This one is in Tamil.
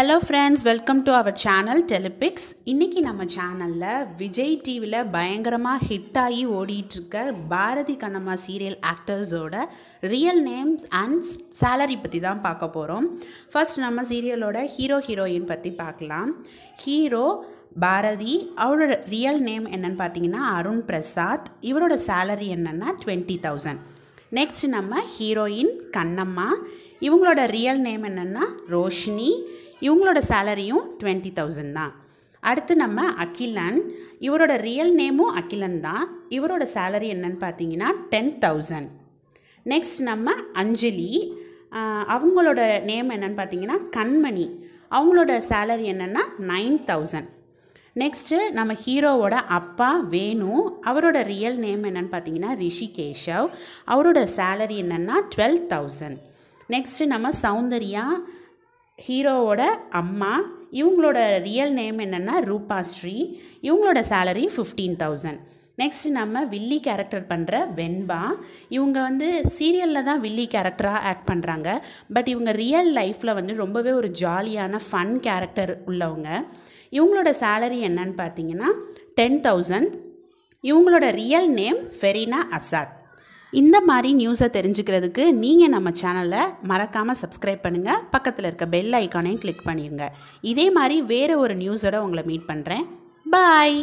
hello friends welcome to our channel டெலிபிக்ஸ் இன்றைக்கி நம்ம சேனலில் விஜய் டிவியில் பயங்கரமாக ஹிட் ஆகி ஓடிட்டுருக்க பாரதி கண்ணம்மா சீரியல் ஆக்டர்ஸோட ரியல் நேம்ஸ் அண்ட் சேலரி பற்றி தான் பார்க்க போகிறோம் ஃபர்ஸ்ட் நம்ம சீரியலோட ஹீரோ ஹீரோயின் பற்றி பார்க்கலாம் ஹீரோ பாரதி அவரோட ரியல் நேம் என்னன்னு பார்த்தீங்கன்னா அருண் பிரசாத் இவரோட சேலரி என்னென்னா டுவெண்ட்டி தௌசண்ட் நெக்ஸ்ட் நம்ம ஹீரோயின் கண்ணம்மா இவங்களோட ரியல் நேம் என்னென்னா ரோஷினி இவங்களோட சேலரியும் டுவெண்ட்டி தௌசண்ட் தான் அடுத்து நம்ம அகிலன் இவரோட ரியல் நேமும் அகிலன் தான் இவரோட சேலரி என்னன்னு பார்த்தீங்கன்னா டென் தௌசண்ட் நெக்ஸ்ட் நம்ம அஞ்சலி அவங்களோட நேம் என்னன்னு பார்த்தீங்கன்னா கண்மணி அவங்களோட சேலரி என்னென்னா நைன் தௌசண்ட் நெக்ஸ்ட்டு நம்ம ஹீரோவோட அப்பா வேணு அவரோட ரியல் நேம் என்னென்னு பார்த்தீங்கன்னா ரிஷி கேஷவ் அவரோட சேலரி என்னென்னா டுவெல் தௌசண்ட் நெக்ஸ்ட்டு நம்ம சௌந்தர்யா ஹீரோவோட அம்மா இவங்களோட ரியல் நேம் என்னென்னா ரூபா ஸ்ரீ இவங்களோட சேலரி ஃபிஃப்டீன் தௌசண்ட் நெக்ஸ்ட் நம்ம வில்லி கேரக்டர் பண்ணுற வெண்பா இவங்க வந்து சீரியலில் தான் வில்லி கேரக்டராக ஆக்ட் பண்ணுறாங்க பட் இவங்க ரியல் லைஃப்பில் வந்து ரொம்பவே ஒரு ஜாலியான ஃபன் கேரக்டர் உள்ளவங்க இவங்களோட சேலரி என்னன்னு பார்த்தீங்கன்னா டென் தௌசண்ட் இவங்களோட ரியல் நேம் ஃபெரினா அசாத் இந்த மாதிரி நியூஸை தெரிஞ்சுக்கிறதுக்கு நீங்கள் நம்ம சேனலை மறக்காமல் சப்ஸ்கிரைப் பண்ணுங்கள் பக்கத்தில் இருக்க பெல் ஐக்கானையும் கிளிக் பண்ணிடுங்க இதே மாதிரி வேறு ஒரு நியூஸோட உங்களை மீட் பண்ணுறேன் பாய்